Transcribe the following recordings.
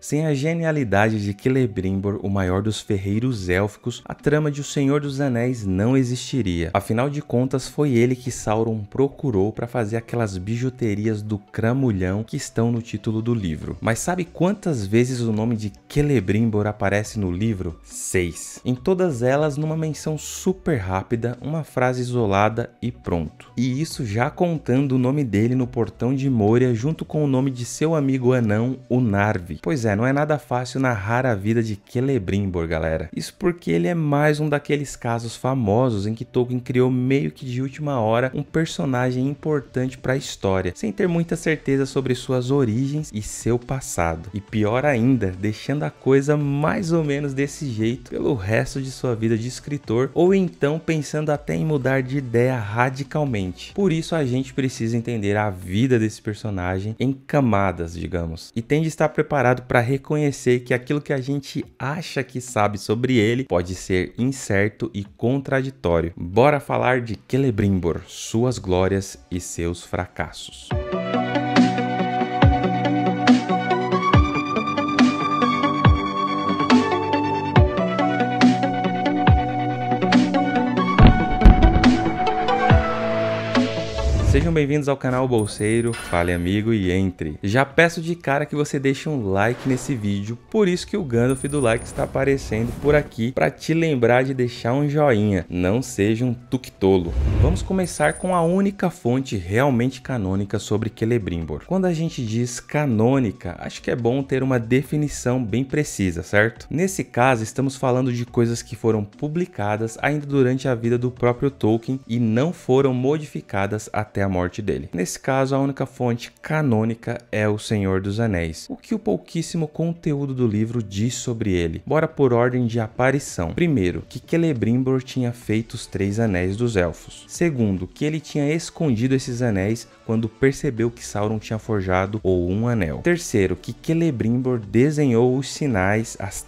Sem a genialidade de Celebrimbor, o maior dos ferreiros élficos, a trama de O Senhor dos Anéis não existiria. Afinal de contas, foi ele que Sauron procurou para fazer aquelas bijuterias do cramulhão que estão no título do livro. Mas sabe quantas vezes o nome de Celebrimbor aparece no livro? Seis. Em todas elas, numa menção super rápida, uma frase isolada e pronto. E isso já contando o nome dele no portão de Moria junto com o nome de seu amigo anão, o Narvi. Pois Pois é, não é nada fácil narrar a vida de Celebrimbor, galera. Isso porque ele é mais um daqueles casos famosos em que Tolkien criou meio que de última hora um personagem importante para a história, sem ter muita certeza sobre suas origens e seu passado. E pior ainda, deixando a coisa mais ou menos desse jeito pelo resto de sua vida de escritor, ou então pensando até em mudar de ideia radicalmente. Por isso a gente precisa entender a vida desse personagem em camadas, digamos, e tem de estar preparado para reconhecer que aquilo que a gente acha que sabe sobre ele pode ser incerto e contraditório. Bora falar de Celebrimbor, suas glórias e seus fracassos. Sejam bem-vindos ao canal Bolseiro, fale amigo e entre. Já peço de cara que você deixe um like nesse vídeo, por isso que o Gandalf do like está aparecendo por aqui para te lembrar de deixar um joinha, não seja um tuque-tolo. Vamos começar com a única fonte realmente canônica sobre Celebrimbor. Quando a gente diz canônica, acho que é bom ter uma definição bem precisa, certo? Nesse caso, estamos falando de coisas que foram publicadas ainda durante a vida do próprio Tolkien e não foram modificadas até a morte dele. Nesse caso, a única fonte canônica é O Senhor dos Anéis, o que o pouquíssimo conteúdo do livro diz sobre ele. Bora por ordem de aparição. Primeiro, que Celebrimbor tinha feito os três anéis dos elfos. Segundo, que ele tinha escondido esses anéis quando percebeu que Sauron tinha forjado ou um anel. Terceiro, que Celebrimbor desenhou os sinais, as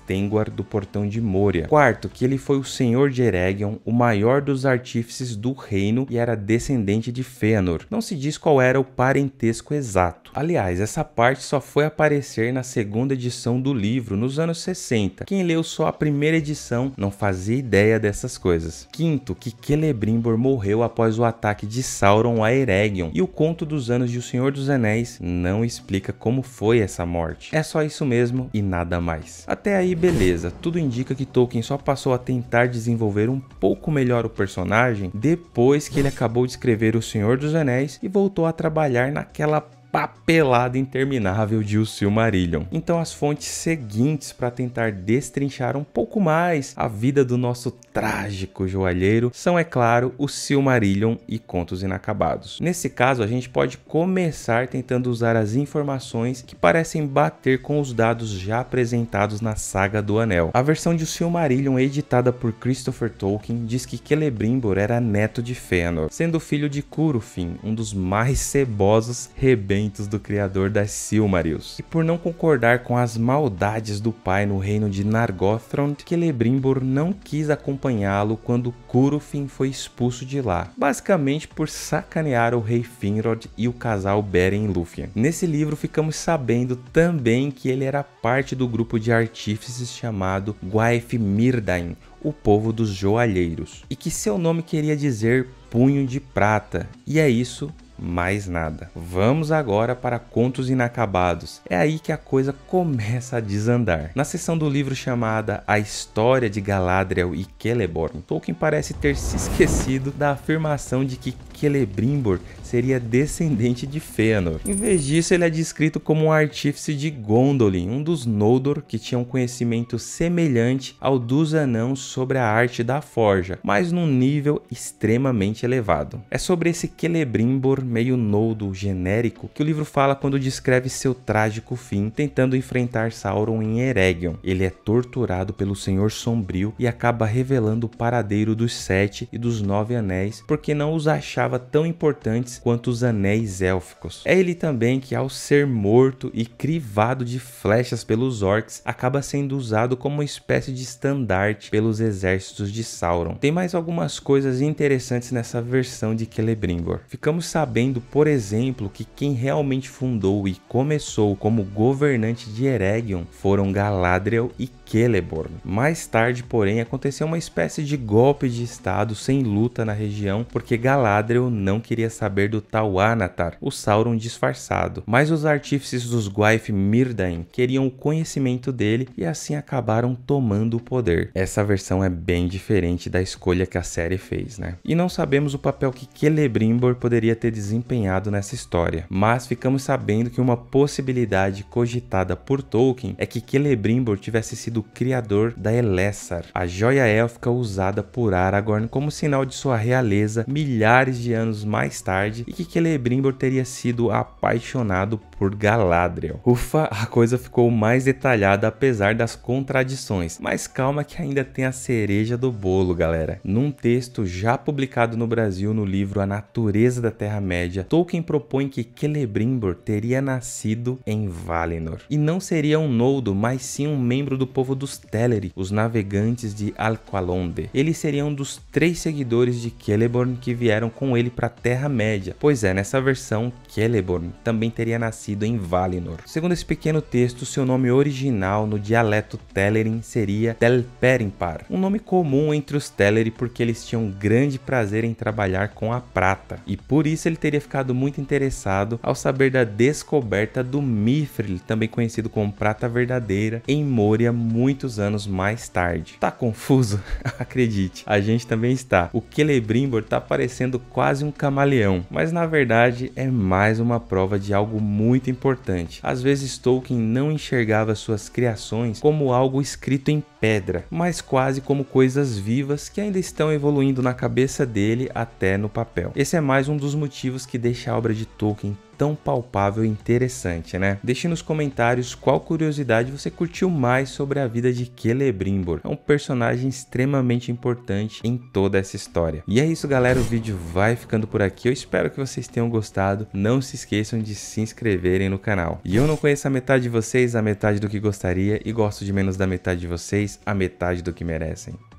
do portão de Moria. Quarto, que ele foi o senhor de Eregion, o maior dos artífices do reino e era descendente de Fëanor. Númenor. Não se diz qual era o parentesco exato. Aliás, essa parte só foi aparecer na segunda edição do livro, nos anos 60. Quem leu só a primeira edição não fazia ideia dessas coisas. Quinto, que Celebrimbor morreu após o ataque de Sauron a Eregion, e o conto dos anos de O Senhor dos Anéis não explica como foi essa morte. É só isso mesmo e nada mais. Até aí beleza, tudo indica que Tolkien só passou a tentar desenvolver um pouco melhor o personagem depois que ele acabou de escrever O Senhor dos Anéis e voltou a trabalhar naquela papelada interminável de O Silmarillion. Então as fontes seguintes para tentar destrinchar um pouco mais a vida do nosso trágico joalheiro são, é claro, O Silmarillion e Contos Inacabados. Nesse caso, a gente pode começar tentando usar as informações que parecem bater com os dados já apresentados na Saga do Anel. A versão de O Silmarillion, editada por Christopher Tolkien, diz que Celebrimbor era neto de Fëanor, sendo filho de Curufin, um dos mais cebosos rebeldes do criador das Silmarils, e por não concordar com as maldades do pai no reino de Nargothrond, Celebrimbor não quis acompanhá-lo quando Curufin foi expulso de lá, basicamente por sacanear o rei Finrod e o casal Beren e Lúthien. Nesse livro ficamos sabendo também que ele era parte do grupo de artífices chamado Gwaith Mirdain, o povo dos joalheiros, e que seu nome queria dizer punho de prata. E é isso mais nada. Vamos agora para Contos Inacabados. É aí que a coisa começa a desandar. Na seção do livro chamada A História de Galadriel e Celeborn, Tolkien parece ter se esquecido da afirmação de que Celebrimbor seria descendente de Fëanor. Em vez disso, ele é descrito como um artífice de Gondolin, um dos Noldor que tinha um conhecimento semelhante ao dos anãos sobre a arte da forja, mas num nível extremamente elevado. É sobre esse Celebrimbor meio Noldor genérico que o livro fala quando descreve seu trágico fim tentando enfrentar Sauron em Eregion. Ele é torturado pelo Senhor Sombrio e acaba revelando o paradeiro dos Sete e dos Nove Anéis porque não os achava considerava tão importantes quanto os anéis élficos. É ele também que, ao ser morto e crivado de flechas pelos orcs, acaba sendo usado como uma espécie de estandarte pelos exércitos de Sauron. Tem mais algumas coisas interessantes nessa versão de Celebrimbor. Ficamos sabendo, por exemplo, que quem realmente fundou e começou como governante de Eregion foram Galadriel e Celeborn. Mais tarde, porém, aconteceu uma espécie de golpe de estado sem luta na região, porque Galadriel não queria saber do tal Anatar, o Sauron disfarçado. Mas os artífices dos Gwaith Mirdain queriam o conhecimento dele e assim acabaram tomando o poder. Essa versão é bem diferente da escolha que a série fez, né? E não sabemos o papel que Celebrimbor poderia ter desempenhado nessa história, mas ficamos sabendo que uma possibilidade cogitada por Tolkien é que Celebrimbor tivesse sido do criador da Elessar, a joia élfica usada por Aragorn como sinal de sua realeza milhares de anos mais tarde e que Celebrimbor teria sido apaixonado por Galadriel. Ufa, a coisa ficou mais detalhada apesar das contradições, mas calma que ainda tem a cereja do bolo, galera. Num texto já publicado no Brasil no livro A Natureza da Terra-média, Tolkien propõe que Celebrimbor teria nascido em Valinor e não seria um Noldo, mas sim um membro do povo povo dos Teleri, os navegantes de Alqualonde. Eles seriam um dos três seguidores de Celeborn que vieram com ele para a Terra-média, pois é, nessa versão, Celeborn também teria nascido em Valinor. Segundo esse pequeno texto, seu nome original no dialeto Telerin seria Telperimpar, um nome comum entre os Teleri porque eles tinham grande prazer em trabalhar com a prata, e por isso ele teria ficado muito interessado ao saber da descoberta do Mithril, também conhecido como prata verdadeira, em Moria muitos anos mais tarde. Tá confuso? Acredite, a gente também está. O Celebrimbor tá parecendo quase um camaleão, mas na verdade é mais uma prova de algo muito importante. Às vezes Tolkien não enxergava suas criações como algo escrito em pedra, mas quase como coisas vivas que ainda estão evoluindo na cabeça dele até no papel. Esse é mais um dos motivos que deixa a obra de Tolkien tão palpável e interessante, né? Deixe nos comentários qual curiosidade você curtiu mais sobre a vida de Celebrimbor. É um personagem extremamente importante em toda essa história. E é isso, galera. O vídeo vai ficando por aqui. Eu espero que vocês tenham gostado. Não se esqueçam de se inscreverem no canal. E eu não conheço a metade de vocês, a metade do que gostaria, e gosto de menos da metade de vocês, a metade do que merecem.